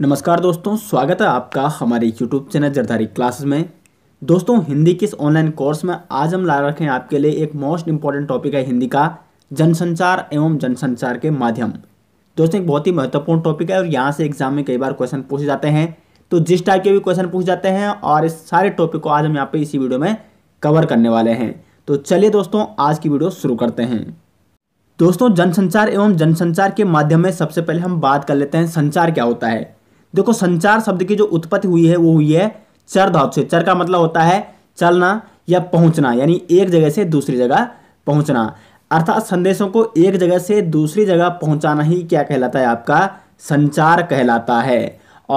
नमस्कार दोस्तों स्वागत है आपका हमारे यूट्यूब चैनल जरदारी क्लासेस में दोस्तों हिंदी के इस ऑनलाइन कोर्स में आज हम ला रखे हैं आपके लिए एक मोस्ट इम्पॉर्टेंट टॉपिक है हिंदी का जनसंचार एवं जनसंचार के माध्यम दोस्तों एक बहुत ही महत्वपूर्ण टॉपिक है और यहाँ से एग्जाम में कई बार क्वेश्चन पूछ जाते हैं तो जिस टाइप के भी क्वेश्चन पूछ जाते हैं और इस सारे टॉपिक को आज हम यहाँ पर इसी वीडियो में कवर करने वाले हैं तो चलिए दोस्तों आज की वीडियो शुरू करते हैं दोस्तों जनसंचार एवं जनसंचार के माध्यम में सबसे पहले हम बात कर लेते हैं संचार क्या होता है देखो संचार शब्द की जो उत्पत्ति हुई है वो हुई है चर धातु से चर का मतलब होता है चलना या पहुंचना यानी एक जगह से दूसरी जगह पहुंचना अर्थात संदेशों को एक जगह से दूसरी जगह पहुंचाना ही क्या कहलाता है आपका संचार कहलाता है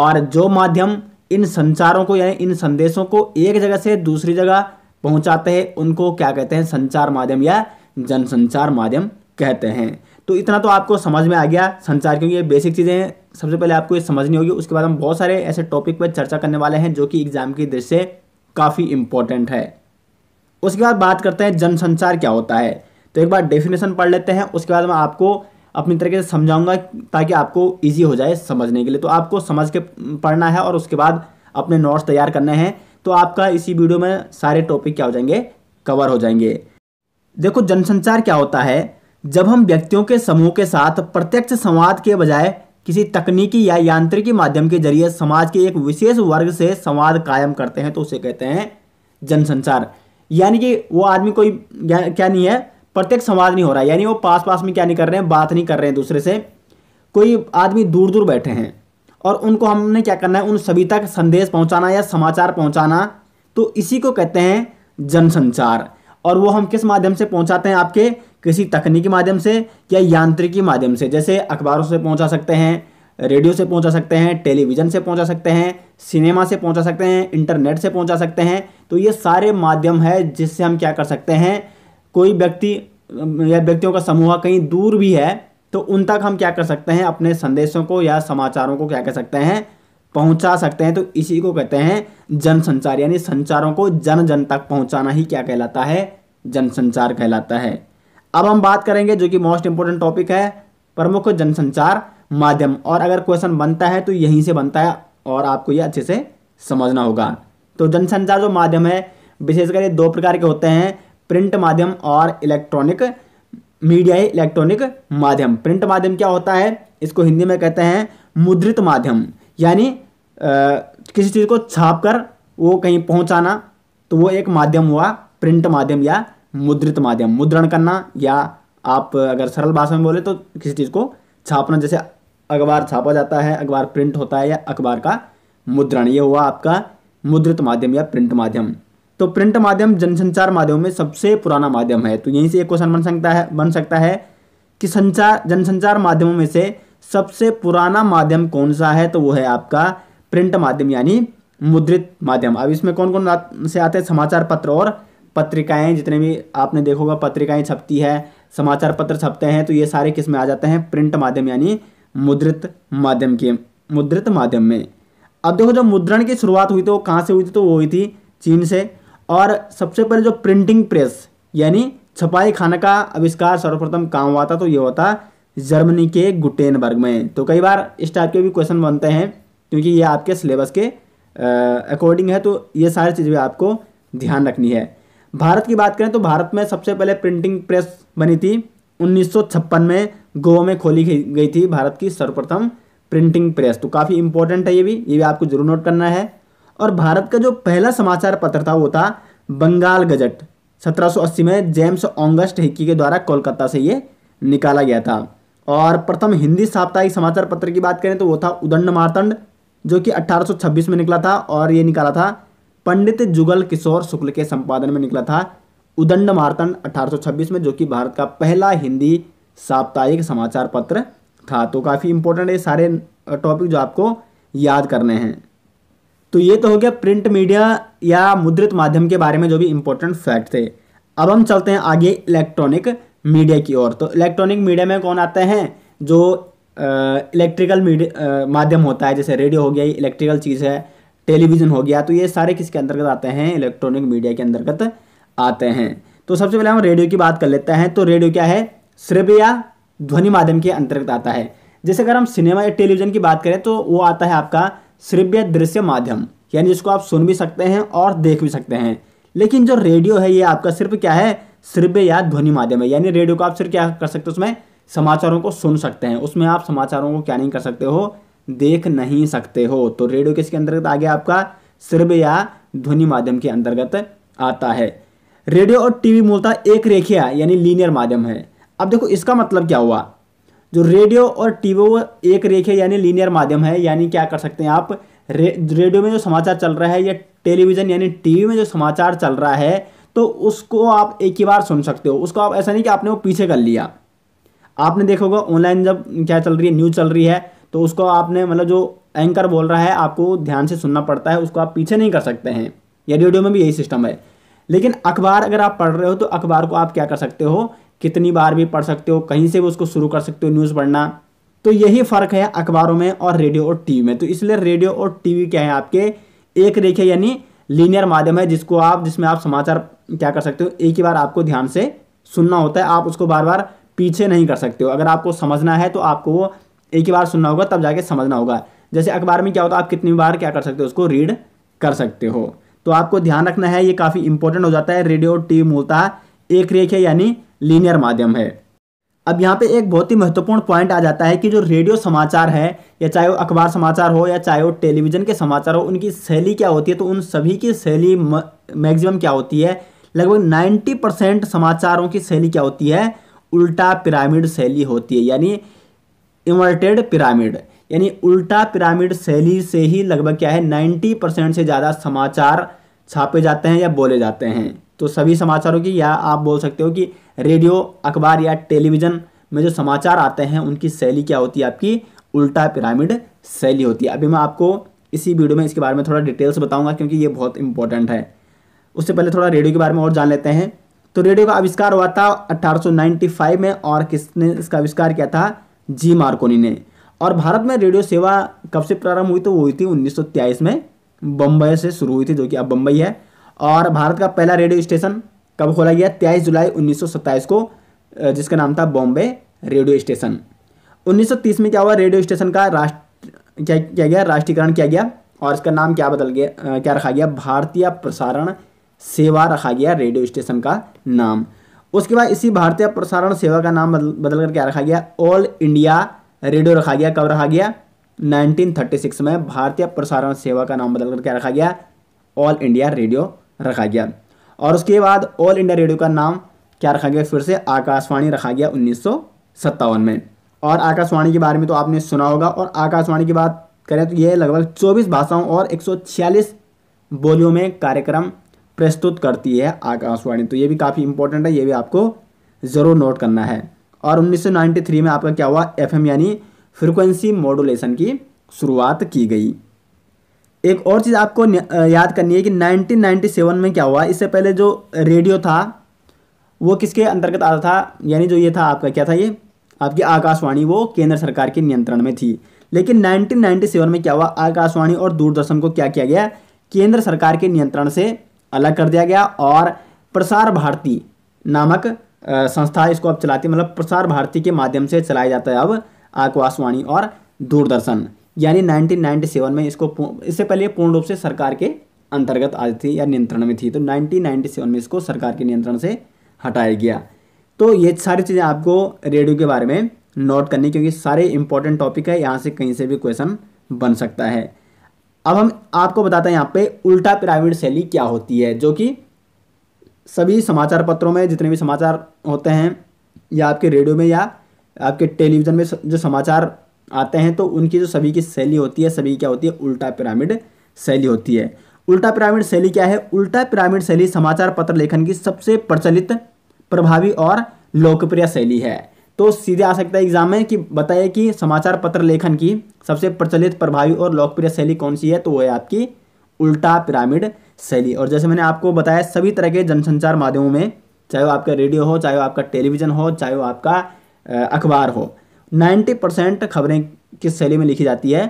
और जो माध्यम इन संचारों को यानी इन संदेशों को एक जगह से दूसरी जगह पहुंचाते हैं उनको क्या कहते हैं संचार माध्यम या जनसंचार माध्यम कहते हैं तो इतना तो आपको समझ में आ गया संचार क्योंकि ये बेसिक चीज़ें हैं सबसे पहले आपको ये समझनी होगी उसके बाद हम बहुत सारे ऐसे टॉपिक पर चर्चा करने वाले हैं जो कि एग्ज़ाम की दृष्टि से काफ़ी इंपॉर्टेंट है उसके बाद बात करते हैं जनसंचार क्या होता है तो एक बार डेफिनेशन पढ़ लेते हैं उसके बाद मैं आपको अपनी तरीके से समझाऊंगा ताकि आपको इजी हो जाए समझने के लिए तो आपको समझ के पढ़ना है और उसके बाद अपने नोट्स तैयार करने हैं तो आपका इसी वीडियो में सारे टॉपिक क्या हो जाएंगे कवर हो जाएंगे देखो जनसंचार क्या होता है जब हम व्यक्तियों के समूह के साथ प्रत्यक्ष संवाद के बजाय किसी तकनीकी या यांत्रिकी माध्यम के जरिए समाज के एक विशेष वर्ग से संवाद कायम करते हैं तो उसे कहते हैं जनसंचार यानी कि वो आदमी कोई क्या नहीं है प्रत्यक्ष संवाद नहीं हो रहा है यानी वो पास पास में क्या नहीं कर रहे हैं बात नहीं कर रहे हैं दूसरे से कोई आदमी दूर दूर बैठे हैं और उनको हमने क्या करना है उन सभी तक संदेश पहुंचाना या समाचार पहुंचाना तो इसी को कहते हैं जनसंचार और वो हम किस माध्यम से पहुंचाते हैं आपके किसी तकनीकी माध्यम से या यांत्रिकी माध्यम से जैसे अखबारों से पहुंचा सकते हैं रेडियो से पहुंचा सकते हैं टेलीविज़न से पहुंचा सकते हैं सिनेमा से पहुंचा सकते हैं इंटरनेट से पहुंचा सकते हैं तो ये सारे माध्यम है जिससे हम क्या कर सकते हैं कोई व्यक्ति या व्यक्तियों का समूह कहीं दूर भी है तो उन तक हम क्या कर सकते हैं अपने संदेशों को या समाचारों को क्या कर सकते हैं पहुंचा सकते हैं तो इसी को कहते हैं जनसंचार यानी संचारों को जन जन तक पहुंचाना ही क्या कहलाता है जनसंचार कहलाता है अब हम बात करेंगे जो कि मोस्ट इंपॉर्टेंट टॉपिक है प्रमुख जनसंचार माध्यम और अगर क्वेश्चन बनता है तो यहीं से बनता है और आपको ये अच्छे से समझना होगा तो जनसंचार जो माध्यम है विशेषकर ये दो प्रकार के होते हैं प्रिंट माध्यम और इलेक्ट्रॉनिक मीडिया इलेक्ट्रॉनिक माध्यम प्रिंट माध्यम क्या होता है इसको हिंदी में कहते हैं मुद्रित माध्यम यानी किसी चीज़ को छाप कर वो कहीं पहुंचाना तो वो एक माध्यम हुआ प्रिंट माध्यम या मुद्रित माध्यम मुद्रण करना या आप अगर सरल भाषा में बोले तो किसी चीज़ को छापना जैसे अखबार छापा जाता है अखबार प्रिंट होता है या अखबार का मुद्रण ये हुआ आपका मुद्रित माध्यम या प्रिंट माध्यम तो प्रिंट माध्यम जनसंचार माध्यम में सबसे पुराना माध्यम है तो यहीं से एक क्वेश्चन बन सकता है बन सकता है कि संचार जनसंचार माध्यमों में से सबसे पुराना माध्यम कौन सा है तो वो है आपका प्रिंट माध्यम यानी मुद्रित माध्यम अब इसमें कौन कौन से आते हैं समाचार पत्र और पत्रिकाएं जितने भी आपने देखोगा पत्रिकाएं छपती है समाचार पत्र छपते हैं तो ये सारे किस में आ जाते हैं प्रिंट माध्यम यानी मुद्रित माध्यम के मुद्रित माध्यम में अब देखो जब मुद्रण की शुरुआत हुई तो वो कहाँ से हुई थी तो वो हुई थी चीन से और सबसे पहले जो प्रिंटिंग प्रेस यानी छपाई खाना का आविष्कार सर्वप्रथम कहाँ हुआ था तो ये होता जर्मनी के गुटेनबर्ग में तो कई बार इस टाइप के भी क्वेश्चन बनते हैं क्योंकि ये आपके सिलेबस के अकॉर्डिंग है तो ये सारी चीज़ें आपको ध्यान रखनी है भारत की बात करें तो भारत में सबसे पहले प्रिंटिंग प्रेस बनी थी 1956 में गोवा में खोली गई थी भारत की सर्वप्रथम प्रिंटिंग प्रेस तो काफ़ी इंपॉर्टेंट है ये भी ये भी आपको जरूर नोट करना है और भारत का जो पहला समाचार पत्र था वो था बंगाल गजट 1780 में जेम्स ऑगस्ट हिक्की के द्वारा कोलकाता से ये निकाला गया था और प्रथम हिंदी साप्ताहिक समाचार पत्र की बात करें तो वो था उदंड मारतंड जो कि 1826 में निकला था और ये निकाला था पंडित जुगल किशोर शुक्ल के संपादन में निकला था उदंड मार्तन 1826 में जो कि भारत का पहला हिंदी साप्ताहिक समाचार पत्र था तो काफ़ी इंपॉर्टेंट ये सारे टॉपिक जो आपको याद करने हैं तो ये तो हो गया प्रिंट मीडिया या मुद्रित माध्यम के बारे में जो भी इंपॉर्टेंट फैक्ट थे अब हम चलते हैं आगे इलेक्ट्रॉनिक मीडिया की ओर तो इलेक्ट्रॉनिक मीडिया में कौन आते हैं जो इलेक्ट्रिकल मीडिया माध्यम होता है जैसे रेडियो हो गया इलेक्ट्रिकल चीज़ है टेलीविज़न हो गया तो ये सारे किसके अंतर्गत आते हैं इलेक्ट्रॉनिक मीडिया के अंतर्गत आते हैं तो सबसे पहले हम रेडियो की बात कर लेते हैं तो रेडियो क्या है श्रव्य या ध्वनि माध्यम के अंतर्गत आता है जैसे अगर हम सिनेमा या टेलीविज़न की बात करें तो वो आता है आपका श्रव्य दृश्य माध्यम यानी जिसको आप सुन भी सकते हैं और देख भी सकते हैं लेकिन जो रेडियो है ये आपका सिर्फ क्या है श्रव्य या ध्वनि माध्यम है यानी रेडियो को आप सिर्फ क्या कर सकते हो उसमें समाचारों को सुन सकते हैं उसमें आप समाचारों को क्या नहीं कर सकते हो देख नहीं सकते हो तो रेडियो किसके अंतर्गत आ गया आपका सिर्फ या ध्वनि माध्यम के अंतर्गत आता है रेडियो और टीवी मूलतः एक रेखिया यानी लीनियर माध्यम है अब देखो इसका मतलब क्या हुआ जो रेडियो और टीवी वो एक रेखिया यानी लीनियर माध्यम है यानी क्या कर सकते हैं आप रे, रेडियो में जो समाचार चल रहा है या टेलीविज़न यानी टीवी में जो समाचार चल रहा है तो उसको आप एक ही बार सुन सकते हो उसको आप ऐसा नहीं कि आपने वो पीछे कर लिया आपने देखोगा ऑनलाइन जब क्या चल रही है न्यूज़ चल रही है तो उसको आपने मतलब जो एंकर बोल रहा है आपको ध्यान से सुनना पड़ता है उसको आप पीछे नहीं कर सकते हैं या रेडियो में भी यही सिस्टम है लेकिन अखबार अगर आप पढ़ रहे हो तो अखबार को आप क्या कर सकते हो कितनी बार भी पढ़ सकते हो कहीं से भी उसको शुरू कर सकते हो न्यूज़ पढ़ना तो यही फ़र्क है अखबारों में और रेडियो और टीवी में तो इसलिए रेडियो और टीवी क्या है आपके एक रेखे यानी लीनियर माध्यम है जिसको आप जिसमें आप समाचार क्या कर सकते हो एक ही बार आपको ध्यान से सुनना होता है आप उसको बार बार पीछे नहीं कर सकते हो अगर आपको समझना है तो आपको वो एक ही बार सुनना होगा तब जाके समझना होगा जैसे अखबार में क्या होता है आप कितनी बार क्या कर सकते हो उसको रीड कर सकते हो तो आपको ध्यान रखना है ये काफ़ी इंपॉर्टेंट हो जाता है रेडियो टीवी मूलता एक रेख है यानी लीनियर माध्यम है अब यहाँ पे एक बहुत ही महत्वपूर्ण पॉइंट आ जाता है कि जो रेडियो समाचार है या चाहे वो अखबार समाचार हो या चाहे वो टेलीविज़न के समाचार हो उनकी शैली क्या होती है तो उन सभी की शैली मैक्सिमम क्या होती है लगभग 90 परसेंट समाचारों की शैली क्या होती है उल्टा पिरामिड शैली होती है यानी इन्वर्टेड पिरामिड यानी उल्टा पिरामिड शैली से ही लगभग क्या है नाइन्टी परसेंट से ज़्यादा समाचार छापे जाते हैं या बोले जाते हैं तो सभी समाचारों की या आप बोल सकते हो कि रेडियो अखबार या टेलीविज़न में जो समाचार आते हैं उनकी शैली क्या होती है आपकी उल्टा पिरामिड शैली होती है अभी मैं आपको इसी वीडियो में इसके बारे में थोड़ा डिटेल्स बताऊंगा क्योंकि ये बहुत इंपॉर्टेंट है उससे पहले थोड़ा रेडियो के बारे में और जान लेते हैं तो रेडियो का आविष्कार हुआ था 1895 में और किसने इसका आविष्कार किया था जी मार्कोनी ने और भारत में रेडियो सेवा कब से प्रारंभ हुई तो वो हुई थी उन्नीस में बम्बई से शुरू हुई थी जो कि अब बम्बई है और भारत का पहला रेडियो स्टेशन कब खोला गया तेईस जुलाई उन्नीस को जिसका नाम था बॉम्बे रेडियो स्टेशन 1930 में क्या हुआ रेडियो स्टेशन का राष्ट्र क्या किया गया राष्ट्रीयकरण किया गया और इसका नाम क्या बदल गया क्या रखा गया भारतीय प्रसारण सेवा रखा गया रेडियो स्टेशन का नाम उसके बाद इसी भारतीय प्रसारण सेवा का नाम बदल, कर क्या रखा गया ऑल इंडिया रेडियो रखा गया कब रखा गया 1936 में भारतीय प्रसारण सेवा का नाम बदलकर क्या रखा गया ऑल इंडिया रेडियो रखा गया और उसके बाद ऑल इंडिया रेडियो का नाम क्या रखा गया फिर से आकाशवाणी रखा गया उन्नीस में और आकाशवाणी के बारे में तो आपने सुना होगा और आकाशवाणी की बात करें तो ये लगभग 24 भाषाओं और 146 बोलियों में कार्यक्रम प्रस्तुत करती है आकाशवाणी तो ये भी काफ़ी इंपॉर्टेंट है ये भी आपको ज़रूर नोट करना है और 1993 में आपका क्या हुआ एफएम यानी फ्रिक्वेंसी मॉडुलेशन की शुरुआत की गई एक और चीज़ आपको याद करनी है कि 1997 में क्या हुआ इससे पहले जो रेडियो था वो किसके अंतर्गत आता था यानी जो ये था आपका क्या था ये आपकी आकाशवाणी वो केंद्र सरकार के नियंत्रण में थी लेकिन 1997 में क्या हुआ आकाशवाणी और दूरदर्शन को क्या किया गया केंद्र सरकार के नियंत्रण से अलग कर दिया गया और प्रसार भारती नामक संस्था इसको अब चलाती है मतलब प्रसार भारती के माध्यम से चलाया जाता है अब आकाशवाणी और दूरदर्शन यानी 1997 में इसको इससे पहले पूर्ण रूप से सरकार के अंतर्गत आज थी या नियंत्रण में थी तो 1997 में इसको सरकार के नियंत्रण से हटाया गया तो ये सारी चीज़ें आपको रेडियो के बारे में नोट करनी क्योंकि सारे इंपॉर्टेंट टॉपिक है यहाँ से कहीं से भी क्वेश्चन बन सकता है अब हम आपको बताते हैं यहाँ पे उल्टा पिरामिड शैली क्या होती है जो कि सभी समाचार पत्रों में जितने भी समाचार होते हैं या आपके रेडियो में या आपके टेलीविज़न में जो समाचार आते हैं तो उनकी जो सभी की शैली होती है सभी क्या होती है उल्टा पिरामिड शैली होती है उल्टा पिरामिड शैली क्या है उल्टा पिरामिड शैली समाचार पत्र लेखन की सबसे प्रचलित प्रभावी और लोकप्रिय शैली है तो सीधे आ सकता है एग्जाम में कि बताइए कि समाचार पत्र लेखन की सबसे प्रचलित प्रभावी और लोकप्रिय शैली कौन सी है तो वो है आपकी उल्टा पिरामिड शैली और जैसे मैंने आपको बताया सभी तरह के जनसंचार माध्यमों में चाहे वो आपका रेडियो हो चाहे वो आपका टेलीविज़न हो चाहे वो आपका अखबार हो नाइन्टी परसेंट खबरें किस शैली में लिखी जाती है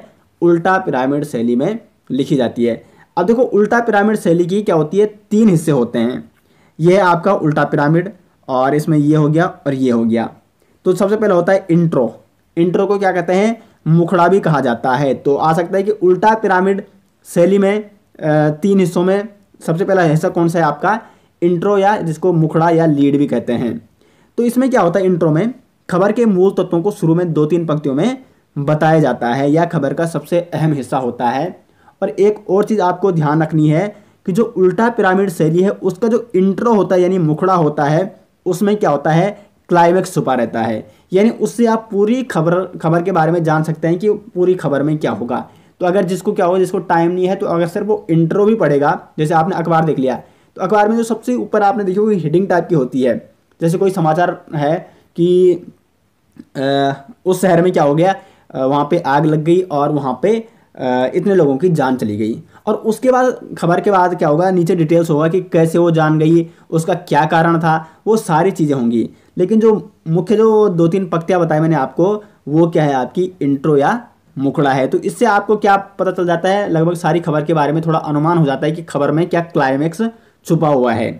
उल्टा पिरामिड शैली में लिखी जाती है अब देखो उल्टा पिरामिड शैली की क्या होती है तीन हिस्से होते हैं यह है आपका उल्टा पिरामिड और इसमें ये हो गया और ये हो गया तो सबसे पहले होता है इंट्रो इंट्रो को क्या कहते हैं मुखड़ा भी कहा जाता है तो आ सकता है कि उल्टा पिरामिड शैली में तीन हिस्सों में सबसे पहला हिस्सा कौन सा है आपका इंट्रो या जिसको मुखड़ा या लीड भी कहते हैं तो इसमें क्या होता है इंट्रो में खबर के मूल तत्वों को शुरू में दो तीन पंक्तियों में बताया जाता है या खबर का सबसे अहम हिस्सा होता है और एक और चीज़ आपको ध्यान रखनी है कि जो उल्टा पिरामिड शैली है उसका जो इंट्रो होता है यानी मुखड़ा होता है उसमें क्या होता है क्लाइमैक्स छुपा रहता है यानी उससे आप पूरी खबर खबर के बारे में जान सकते हैं कि पूरी खबर में क्या होगा तो अगर जिसको क्या होगा जिसको टाइम नहीं है तो अगर सर वो इंट्रो भी पड़ेगा जैसे आपने अखबार देख लिया तो अखबार में जो सबसे ऊपर आपने देखी होगी हेडिंग टाइप की होती है जैसे कोई समाचार है कि आ, उस शहर में क्या हो गया वहाँ पे आग लग गई और वहाँ पे आ, इतने लोगों की जान चली गई और उसके बाद खबर के बाद क्या होगा नीचे डिटेल्स होगा कि कैसे वो जान गई उसका क्या कारण था वो सारी चीज़ें होंगी लेकिन जो मुख्य जो दो तीन पक्तियाँ बताई मैंने आपको वो क्या है आपकी इंट्रो या मुखड़ा है तो इससे आपको क्या पता चल जाता है लगभग सारी खबर के बारे में थोड़ा अनुमान हो जाता है कि खबर में क्या क्लाइमैक्स छुपा हुआ है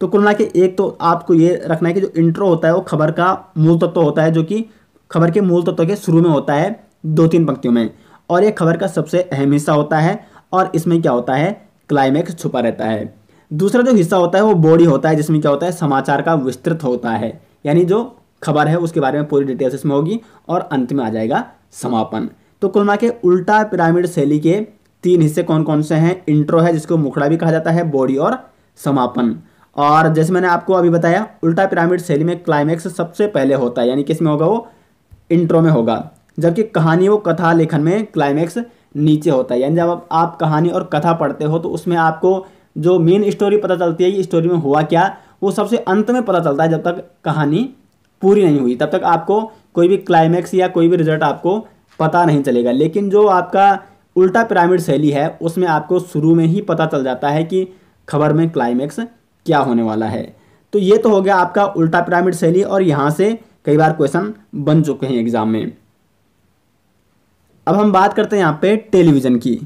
तो कुल मिला के एक तो आपको ये रखना है कि जो इंट्रो होता है वो खबर का मूल तत्व होता है जो कि खबर के मूल तत्व के शुरू में होता है दो तीन पंक्तियों में और ये खबर का सबसे अहम हिस्सा होता है और इसमें क्या होता है क्लाइमैक्स छुपा रहता है दूसरा जो हिस्सा होता है वो बॉडी होता है जिसमें क्या होता है समाचार का विस्तृत होता है यानी जो खबर है उसके बारे में पूरी डिटेल्स इसमें होगी और अंत में आ जाएगा समापन तो कुल के उल्टा पिरामिड शैली के तीन हिस्से कौन कौन से हैं इंट्रो है जिसको मुखड़ा भी कहा जाता है बॉडी और समापन और जैसे मैंने आपको अभी बताया उल्टा पिरामिड शैली में क्लाइमैक्स सबसे पहले होता है यानी किस में होगा वो इंट्रो में होगा जबकि कहानी वो कथा लेखन में क्लाइमैक्स नीचे होता है यानी जब आप, कहानी और कथा पढ़ते हो तो उसमें आपको जो मेन स्टोरी पता चलती है कि स्टोरी में हुआ क्या वो सबसे अंत में पता चलता है जब तक कहानी पूरी नहीं हुई तब तक आपको कोई भी क्लाइमैक्स या कोई भी रिजल्ट आपको पता नहीं चलेगा लेकिन जो आपका उल्टा पिरामिड शैली है उसमें आपको शुरू में ही पता चल जाता है कि खबर में क्लाइमैक्स क्या होने वाला है तो ये तो हो गया आपका उल्टा पिरामिड शैली और यहाँ से कई बार क्वेश्चन बन चुके हैं एग्जाम में अब हम बात करते हैं यहाँ पे टेलीविज़न की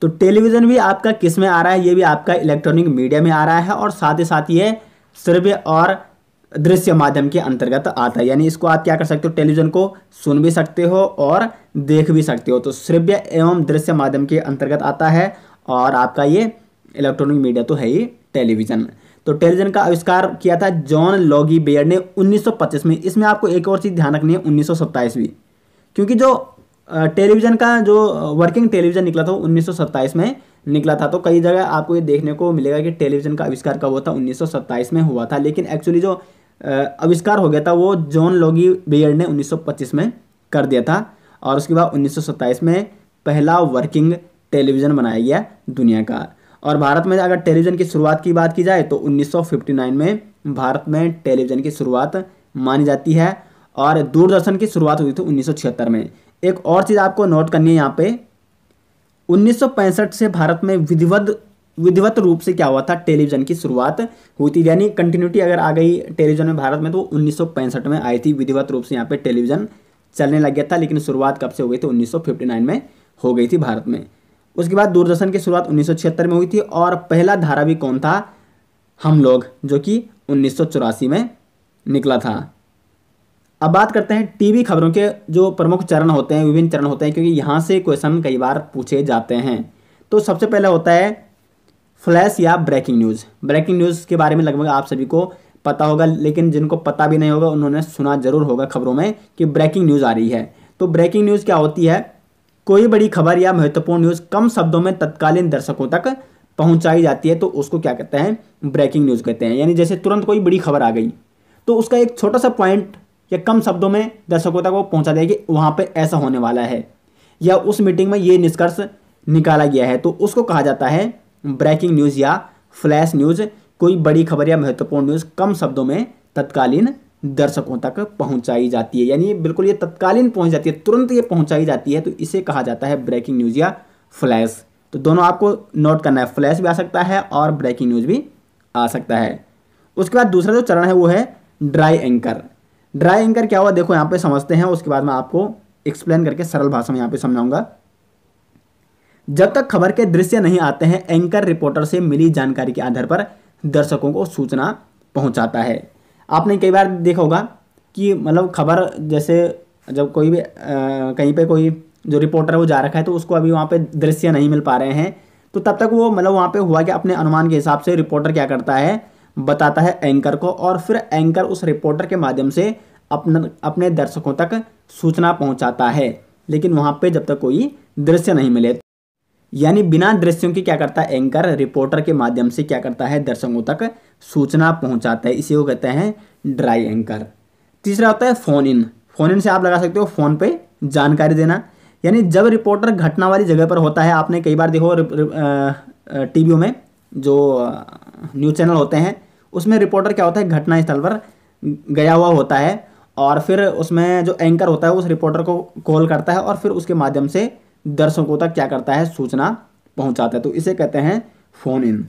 तो टेलीविज़न भी आपका किस में आ रहा है ये भी आपका इलेक्ट्रॉनिक मीडिया में आ रहा है और साथ ही साथ ये श्रव्य और दृश्य माध्यम के अंतर्गत आता है यानी इसको आप क्या कर सकते हो टेलीविज़न को सुन भी सकते हो और देख भी सकते हो तो श्रव्य एवं दृश्य माध्यम के अंतर्गत आता है और आपका ये इलेक्ट्रॉनिक मीडिया तो है ही टेलीविज़न तो टेलीविज़न का आविष्कार किया था जॉन लॉगी बेयर ने 1925 में इसमें आपको एक और चीज़ ध्यान रखनी है उन्नीस क्योंकि जो टेलीविज़न का जो वर्किंग टेलीविज़न निकला था उन्नीस में निकला था तो कई जगह आपको ये देखने को मिलेगा कि टेलीविज़न का आविष्कार कब हुआ था उन्नीस में हुआ था लेकिन एक्चुअली जो आविष्कार हो गया था वो जॉन लॉगी बियर्ड ने 1925 में कर दिया था और उसके बाद उन्नीस में पहला वर्किंग टेलीविज़न बनाया गया दुनिया का और भारत में अगर टेलीविज़न की शुरुआत की बात की जाए तो 1959 में भारत में टेलीविज़न की शुरुआत मानी जाती है और दूरदर्शन की शुरुआत हुई थी उन्नीस में एक और चीज़ आपको नोट करनी है यहाँ पे 1965 से भारत में विधिवत विधिवत रूप से क्या हुआ था टेलीविज़न की शुरुआत हुई थी यानी कंटिन्यूटी अगर आ गई टेलीविज़न में भारत में तो उन्नीस में आई थी विधिवत रूप से यहाँ पे टेलीविज़न चलने लग गया था लेकिन शुरुआत कब से हो गई थी उन्नीस में हो गई थी भारत में उसके बाद दूरदर्शन की शुरुआत उन्नीस में हुई थी और पहला धारावी कौन था हम लोग जो कि उन्नीस में निकला था अब बात करते हैं टीवी खबरों के जो प्रमुख चरण होते हैं विभिन्न चरण होते हैं क्योंकि यहाँ से क्वेश्चन कई बार पूछे जाते हैं तो सबसे पहला होता है फ्लैश या ब्रेकिंग न्यूज़ ब्रेकिंग न्यूज़ के बारे में लगभग आप सभी को पता होगा लेकिन जिनको पता भी नहीं होगा उन्होंने सुना जरूर होगा खबरों में कि ब्रेकिंग न्यूज़ आ रही है तो ब्रेकिंग न्यूज़ क्या होती है कोई बड़ी खबर या महत्वपूर्ण न्यूज़ कम शब्दों में तत्कालीन दर्शकों तक पहुंचाई जाती है तो उसको क्या कहते हैं ब्रेकिंग न्यूज़ कहते हैं यानी जैसे तुरंत कोई बड़ी खबर आ गई तो उसका एक छोटा सा पॉइंट या कम शब्दों में दर्शकों तक वो पहुंचा देगी वहाँ पर ऐसा होने वाला है या उस मीटिंग में ये निष्कर्ष निकाला गया है तो उसको कहा जाता है ब्रेकिंग न्यूज़ या फ्लैश न्यूज़ कोई बड़ी खबर या महत्वपूर्ण न्यूज़ कम शब्दों में तत्कालीन दर्शकों तक पहुंचाई जाती है यानी बिल्कुल ये तत्कालीन पहुंच जाती है तुरंत ये पहुंचाई जाती है तो इसे कहा जाता है ब्रेकिंग न्यूज़ या फ्लैश तो दोनों आपको नोट करना है फ्लैश भी आ सकता है और ब्रेकिंग न्यूज़ भी आ सकता है उसके बाद दूसरा जो चरण है वो है ड्राई एंकर ड्राई एंकर क्या हुआ देखो यहाँ पे समझते हैं उसके बाद मैं आपको एक्सप्लेन करके सरल भाषा में यहाँ पे समझाऊंगा जब तक खबर के दृश्य नहीं आते हैं एंकर रिपोर्टर से मिली जानकारी के आधार पर दर्शकों को सूचना पहुंचाता है आपने कई बार देखा होगा कि मतलब खबर जैसे जब कोई भी आ, कहीं पे कोई जो रिपोर्टर है वो जा रखा है तो उसको अभी वहाँ पे दृश्य नहीं मिल पा रहे हैं तो तब तक वो मतलब वहाँ पे हुआ कि अपने अनुमान के हिसाब से रिपोर्टर क्या करता है बताता है एंकर को और फिर एंकर उस रिपोर्टर के माध्यम से अपना अपने दर्शकों तक सूचना पहुंचाता है लेकिन वहाँ पे जब तक कोई दृश्य नहीं मिले यानी बिना दृश्यों के क्या करता है एंकर रिपोर्टर के माध्यम से क्या करता है दर्शकों तक सूचना पहुंचाता है इसी को कहते हैं ड्राई एंकर तीसरा होता है फ़ोन इन फ़ोन इन से आप लगा सकते हो फ़ोन पे जानकारी देना यानी जब रिपोर्टर घटना वाली जगह पर होता है आपने कई बार देखो टीवीओ में जो न्यूज़ चैनल होते हैं उसमें रिपोर्टर क्या होता है घटना स्थल पर गया हुआ होता है और फिर उसमें जो एंकर होता है उस रिपोर्टर को कॉल करता है और फिर उसके माध्यम से दर्शकों तक क्या करता है सूचना पहुंचाता है तो इसे कहते हैं फ़ोन इन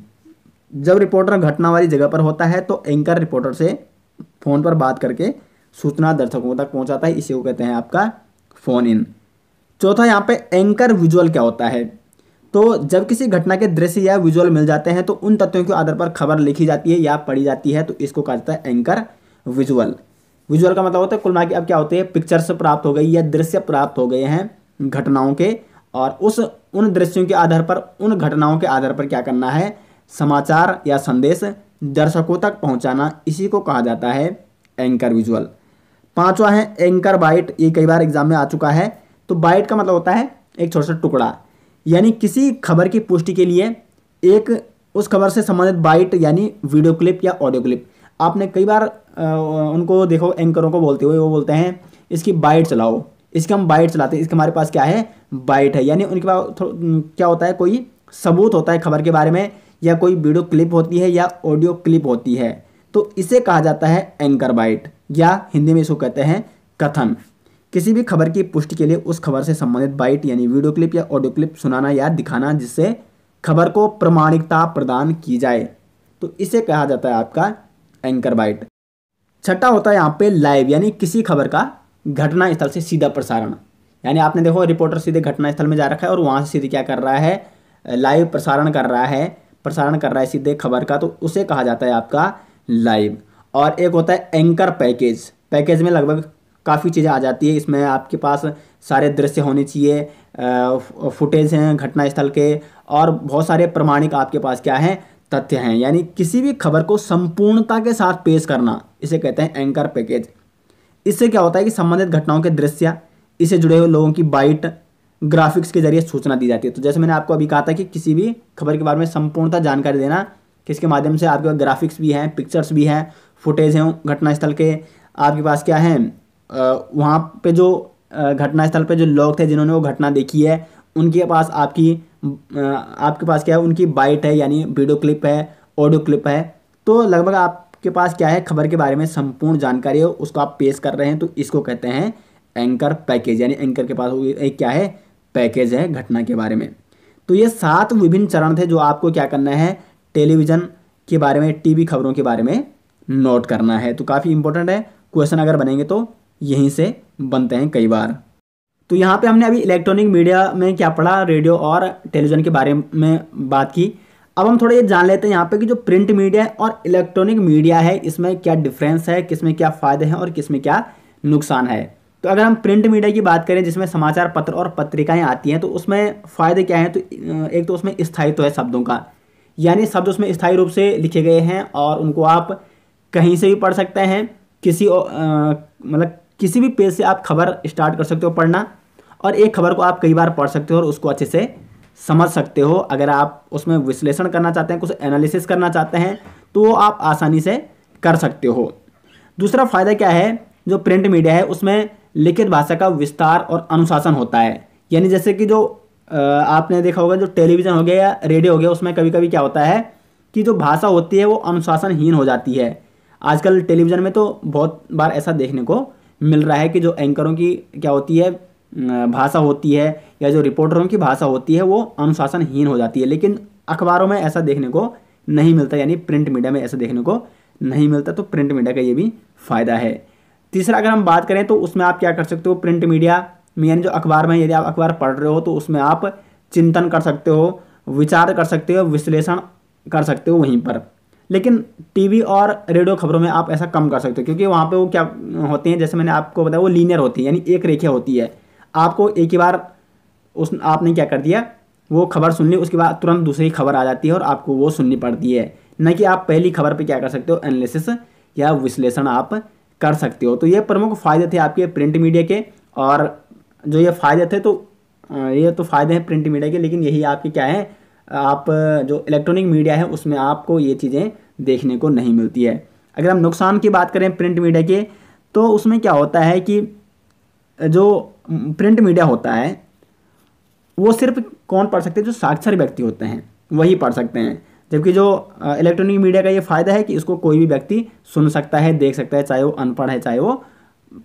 जब रिपोर्टर घटना वाली जगह पर होता है तो एंकर रिपोर्टर से फ़ोन पर बात करके सूचना दर्शकों तक पहुंचाता है इसी को कहते हैं आपका फ़ोन इन चौथा यहाँ पे एंकर विजुअल क्या होता है तो जब किसी घटना के दृश्य या विजुअल मिल जाते हैं तो उन तथ्यों के आधार पर खबर लिखी जाती है या पढ़ी जाती है तो इसको कहा जाता है एंकर विजुअल विजुअल का मतलब होता है कुल मिला अब क्या होते हैं पिक्चर्स प्राप्त हो गई या दृश्य प्राप्त हो गए हैं घटनाओं के और उस उन दृश्यों के आधार पर उन घटनाओं के आधार पर क्या करना है समाचार या संदेश दर्शकों तक पहुंचाना इसी को कहा जाता है एंकर विजुअल पांचवा है एंकर बाइट ये कई बार एग्जाम में आ चुका है तो बाइट का मतलब होता है एक छोटा सा टुकड़ा यानी किसी खबर की पुष्टि के लिए एक उस खबर से संबंधित बाइट यानी वीडियो क्लिप या ऑडियो क्लिप आपने कई बार उनको देखो एंकरों को बोलते हुए वो बोलते हैं इसकी बाइट चलाओ इसकी हम बाइट चलाते हैं इसके हमारे पास क्या है बाइट है यानी उनके पास क्या होता है कोई सबूत होता है खबर के बारे में या कोई वीडियो क्लिप होती है या ऑडियो क्लिप होती है तो इसे कहा जाता है एंकर बाइट या हिंदी में इसको कहते हैं कथन किसी भी खबर की पुष्टि के लिए उस खबर से संबंधित बाइट यानी वीडियो क्लिप या ऑडियो क्लिप सुनाना या दिखाना जिससे खबर को प्रमाणिकता प्रदान की जाए तो इसे कहा जाता है आपका एंकर बाइट छठा होता है यहाँ पे लाइव यानी किसी खबर का घटना स्थल से सीधा प्रसारण यानी आपने देखो रिपोर्टर सीधे घटना स्थल में जा रखा है और वहाँ से सीधे क्या कर रहा है लाइव प्रसारण कर रहा है प्रसारण कर रहा है सीधे खबर का तो उसे कहा जाता है आपका लाइव और एक होता है एंकर पैकेज पैकेज में लगभग काफ़ी चीज़ें आ जाती है इसमें आपके पास सारे दृश्य होने चाहिए फुटेज हैं घटना स्थल के और बहुत सारे प्रमाणिक आपके पास क्या हैं तथ्य हैं यानी किसी भी खबर को संपूर्णता के साथ पेश करना इसे कहते हैं एंकर पैकेज इससे क्या होता है कि संबंधित घटनाओं के दृश्य इससे जुड़े हुए लोगों की बाइट ग्राफिक्स के जरिए सूचना दी जाती है तो जैसे मैंने आपको अभी कहा था कि किसी भी खबर के बारे में संपूर्णता जानकारी देना किसके माध्यम से आपके पास ग्राफिक्स भी हैं पिक्चर्स भी हैं फुटेज हैं घटनास्थल के आपके पास क्या हैं वहाँ पे जो घटना स्थल पे जो लोग थे जिन्होंने वो घटना देखी है उनके पास आपकी आपके पास क्या है उनकी बाइट है यानी वीडियो क्लिप है ऑडियो क्लिप है तो लगभग आपके पास क्या है खबर के बारे में संपूर्ण जानकारी है उसको आप पेश कर रहे हैं तो इसको कहते हैं एंकर पैकेज यानी एंकर के पास एक क्या है पैकेज है घटना के बारे में तो ये सात विभिन्न चरण थे जो आपको क्या करना है टेलीविज़न के बारे में टीवी खबरों के बारे में नोट करना है तो काफ़ी इंपॉर्टेंट है क्वेश्चन अगर बनेंगे तो यहीं से बनते हैं कई बार तो यहाँ पे हमने अभी इलेक्ट्रॉनिक मीडिया में क्या पढ़ा रेडियो और टेलीविज़न के बारे में बात की अब हम थोड़ा ये जान लेते हैं यहाँ पे कि जो प्रिंट मीडिया है और इलेक्ट्रॉनिक मीडिया है इसमें क्या डिफरेंस है किसमें क्या फ़ायदे हैं और किसमें क्या नुकसान है तो अगर हम प्रिंट मीडिया की बात करें जिसमें समाचार पत्र और पत्रिकाएँ आती हैं तो उसमें फ़ायदे क्या हैं तो एक तो उसमें स्थायित्व तो है शब्दों का यानी शब्द उसमें स्थायी रूप से लिखे गए हैं और उनको आप कहीं से भी पढ़ सकते हैं किसी मतलब किसी भी पेज से आप खबर स्टार्ट कर सकते हो पढ़ना और एक खबर को आप कई बार पढ़ सकते हो और उसको अच्छे से समझ सकते हो अगर आप उसमें विश्लेषण करना चाहते हैं कुछ एनालिसिस करना चाहते हैं तो आप आसानी से कर सकते हो दूसरा फ़ायदा क्या है जो प्रिंट मीडिया है उसमें लिखित भाषा का विस्तार और अनुशासन होता है यानी जैसे कि जो आपने देखा होगा जो टेलीविज़न हो गया या रेडियो हो गया उसमें कभी कभी क्या होता है कि जो भाषा होती है वो अनुशासनहीन हो जाती है आजकल टेलीविज़न में तो बहुत बार ऐसा देखने को मिल रहा है कि जो एंकरों की क्या होती है भाषा होती है या जो रिपोर्टरों की भाषा होती है वो अनुशासनहीन हो जाती है लेकिन अखबारों में ऐसा देखने को नहीं मिलता यानी प्रिंट मीडिया में ऐसा देखने को नहीं मिलता तो प्रिंट मीडिया का ये भी फ़ायदा है तीसरा अगर हम बात करें तो उसमें आप क्या कर सकते हो प्रिंट मीडिया में यानी जो अखबार में यदि आप अखबार पढ़ रहे हो तो उसमें आप चिंतन कर सकते हो विचार कर सकते हो विश्लेषण कर सकते हो वहीं पर लेकिन टीवी और रेडियो खबरों में आप ऐसा कम कर सकते हो क्योंकि वहाँ पे वो क्या होते हैं जैसे मैंने आपको बताया वो लीनियर होती है यानी एक रेखा होती है आपको एक ही बार उस आपने क्या कर दिया वो खबर सुन ली उसके बाद तुरंत दूसरी खबर आ जाती है और आपको वो सुननी पड़ती है न कि आप पहली खबर पर क्या कर सकते हो एनालिसिस या विश्लेषण आप कर सकते हो तो ये प्रमुख फ़ायदे थे आपके प्रिंट मीडिया के और जो ये फ़ायदे थे तो ये तो फ़ायदे हैं प्रिंट मीडिया के लेकिन यही आपके क्या है आप जो इलेक्ट्रॉनिक मीडिया है उसमें आपको ये चीज़ें देखने को नहीं मिलती है अगर हम नुकसान की बात करें प्रिंट मीडिया के तो उसमें क्या होता है कि जो प्रिंट मीडिया होता है वो सिर्फ कौन पढ़ सकते हैं जो साक्षर व्यक्ति होते हैं वही पढ़ सकते हैं जबकि जो इलेक्ट्रॉनिक मीडिया का ये फ़ायदा है कि इसको कोई भी व्यक्ति सुन सकता है देख सकता है चाहे वो अनपढ़ है चाहे वो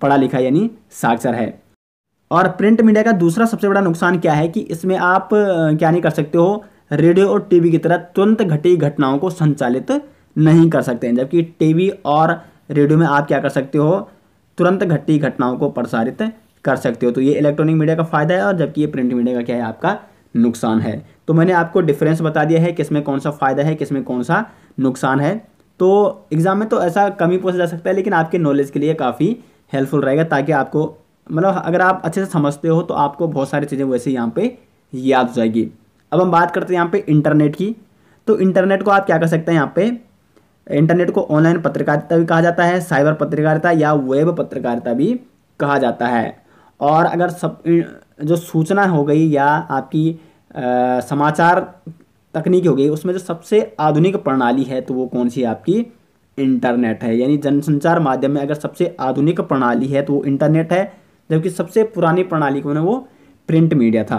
पढ़ा लिखा यानी साक्षर है और प्रिंट मीडिया का दूसरा सबसे बड़ा नुकसान क्या है कि इसमें आप क्या नहीं कर सकते हो रेडियो और टीवी की तरह तुरंत घटी घटनाओं को संचालित नहीं कर सकते हैं जबकि टीवी और रेडियो में आप क्या कर सकते हो तुरंत घटी घटनाओं को प्रसारित कर सकते हो तो ये इलेक्ट्रॉनिक मीडिया का फ़ायदा है और जबकि ये प्रिंट मीडिया का क्या है आपका नुकसान है तो मैंने आपको डिफरेंस बता दिया है किसमें कौन सा फ़ायदा है किसमें कौन सा नुकसान है तो एग्ज़ाम में तो ऐसा कम ही पूछा जा सकता है लेकिन आपके नॉलेज के लिए काफ़ी हेल्पफुल रहेगा ताकि आपको मतलब अगर आप अच्छे से समझते हो तो आपको बहुत सारी चीज़ें वैसे यहाँ पे याद हो जाएगी अब हम बात करते हैं यहाँ पे इंटरनेट की तो इंटरनेट को आप क्या कर सकते हैं यहाँ पे इंटरनेट को ऑनलाइन पत्रकारिता भी कहा जाता है साइबर पत्रकारिता या वेब पत्रकारिता भी कहा जाता है और अगर सब जो सूचना हो गई या आपकी आ, समाचार तकनीक हो गई उसमें जो सबसे आधुनिक प्रणाली है तो वो कौन सी आपकी इंटरनेट है यानी जनसंचार माध्यम में अगर सबसे आधुनिक प्रणाली है तो वो इंटरनेट है जबकि सबसे पुरानी प्रणाली कौन है वो प्रिंट मीडिया था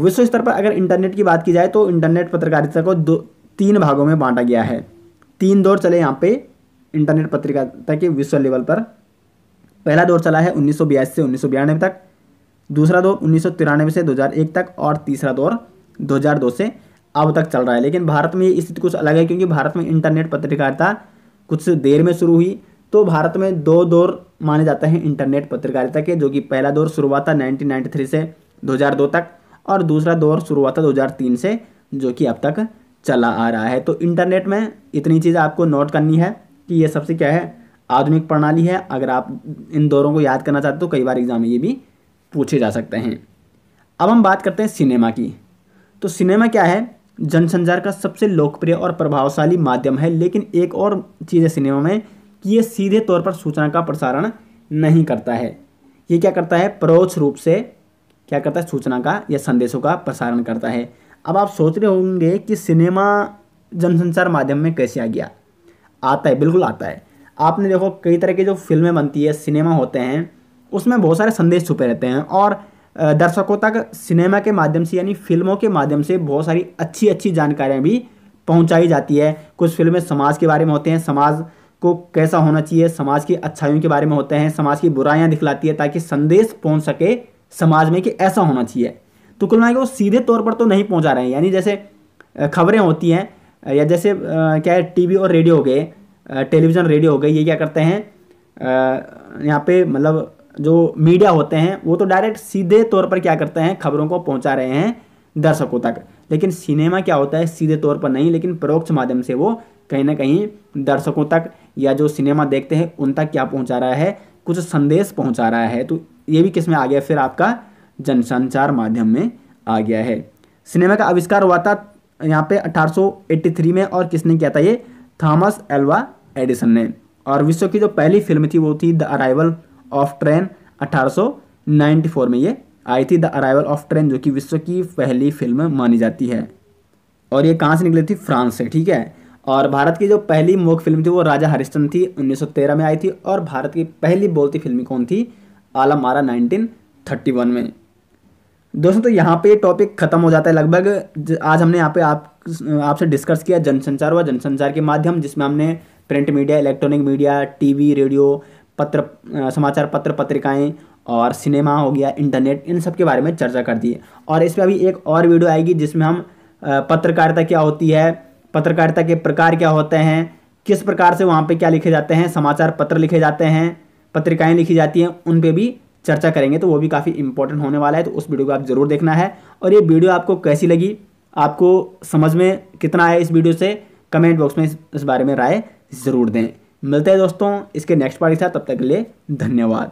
विश्व स्तर पर अगर इंटरनेट की बात की जाए तो इंटरनेट पत्रकारिता को दो तीन भागों में बांटा गया है तीन दौर चले यहाँ पे इंटरनेट पत्रकारिता के विश्व लेवल पर पहला दौर चला है उन्नीस से उन्नीस तक दूसरा दौर उन्नीस से 2001 तक और तीसरा दौर 2002 से अब तक चल रहा है लेकिन भारत में ये स्थिति कुछ अलग है क्योंकि भारत में इंटरनेट पत्रकारिता कुछ देर में शुरू हुई तो भारत में दो दौर माने जाते हैं इंटरनेट पत्रकारिता के जो कि पहला दौर शुरुआत था 1993 से 2002 तक और दूसरा दौर शुरू हुआ था 2003 से जो कि अब तक चला आ रहा है तो इंटरनेट में इतनी चीज़ें आपको नोट करनी है कि ये सबसे क्या है आधुनिक प्रणाली है अगर आप इन दौरों को याद करना चाहते हो तो कई बार एग्ज़ाम में ये भी पूछे जा सकते हैं अब हम बात करते हैं सिनेमा की तो सिनेमा क्या है जनसंचार का सबसे लोकप्रिय और प्रभावशाली माध्यम है लेकिन एक और चीज़ है सिनेमा में कि ये सीधे तौर पर सूचना का प्रसारण नहीं करता है ये क्या करता है परोक्ष रूप से क्या करता है सूचना का या संदेशों का प्रसारण करता है अब आप सोच रहे होंगे कि सिनेमा जनसंचार माध्यम में कैसे आ गया आता है बिल्कुल आता है आपने देखो कई तरह की जो फिल्में बनती है सिनेमा होते हैं उसमें बहुत सारे संदेश छुपे रहते हैं और दर्शकों तक सिनेमा के माध्यम से यानी फिल्मों के माध्यम से बहुत सारी अच्छी अच्छी जानकारियाँ भी पहुँचाई जाती है कुछ फिल्में समाज के बारे में होते हैं समाज को कैसा होना चाहिए समाज की अच्छाइयों के बारे में होते हैं समाज की बुराइयाँ दिखलाती है ताकि संदेश पहुँच सके समाज में कि ऐसा होना चाहिए तो कुल मिला वो सीधे तौर पर तो नहीं पहुंचा रहे हैं यानी जैसे खबरें होती हैं या जैसे क्या है टीवी और रेडियो हो गए टेलीविज़न रेडियो हो गए ये क्या करते हैं यहाँ पे मतलब जो मीडिया होते हैं वो तो डायरेक्ट सीधे तौर पर क्या करते हैं खबरों को पहुंचा रहे हैं दर्शकों तक लेकिन सिनेमा क्या होता है सीधे तौर पर नहीं लेकिन परोक्ष माध्यम से वो कहीं ना कहीं दर्शकों तक या जो सिनेमा देखते हैं उन तक क्या पहुंचा रहा है कुछ संदेश पहुंचा रहा है तो ये भी किस में आ गया फिर आपका जनसंचार माध्यम में आ गया है सिनेमा का आविष्कार हुआ था यहाँ पे 1883 में और किसने किया था ये थॉमस एल्वा एडिसन ने और विश्व की जो पहली फिल्म थी वो थी द अराइवल ऑफ ट्रेन 1894 में ये आई थी द अराइवल ऑफ ट्रेन जो कि विश्व की पहली फिल्म मानी जाती है और ये कहाँ से निकली थी फ्रांस से ठीक है और भारत की जो पहली मोक फिल्म थी वो राजा हरिश्चंद्र थी 1913 में आई थी और भारत की पहली बोलती फिल्म कौन थी नाइनटीन मारा वन में दोस्तों तो यहाँ पे टॉपिक ख़त्म हो जाता है लगभग आज हमने यहाँ पे आप आपसे डिस्कस किया जनसंचार व जनसंचार के माध्यम जिसमें हमने print media electronic media TV radio पत्र समाचार पत्र पत्रिकाएं और सिनेमा हो गया इंटरनेट इन सब के बारे में चर्चा कर दी और इस पर अभी एक और वीडियो आएगी जिसमें हम पत्रकारिता क्या होती है पत्रकारिता के प्रकार क्या होते हैं किस प्रकार से वहाँ पे क्या लिखे जाते हैं समाचार पत्र लिखे जाते हैं पत्रिकाएँ लिखी जाती हैं उन पर भी चर्चा करेंगे तो वो भी काफ़ी इंपॉर्टेंट होने वाला है तो उस वीडियो को आप ज़रूर देखना है और ये वीडियो आपको कैसी लगी आपको समझ में कितना आया इस वीडियो से कमेंट बॉक्स में इस बारे में राय ज़रूर दें मिलते हैं दोस्तों इसके नेक्स्ट पार्ट के साथ तब तक के लिए धन्यवाद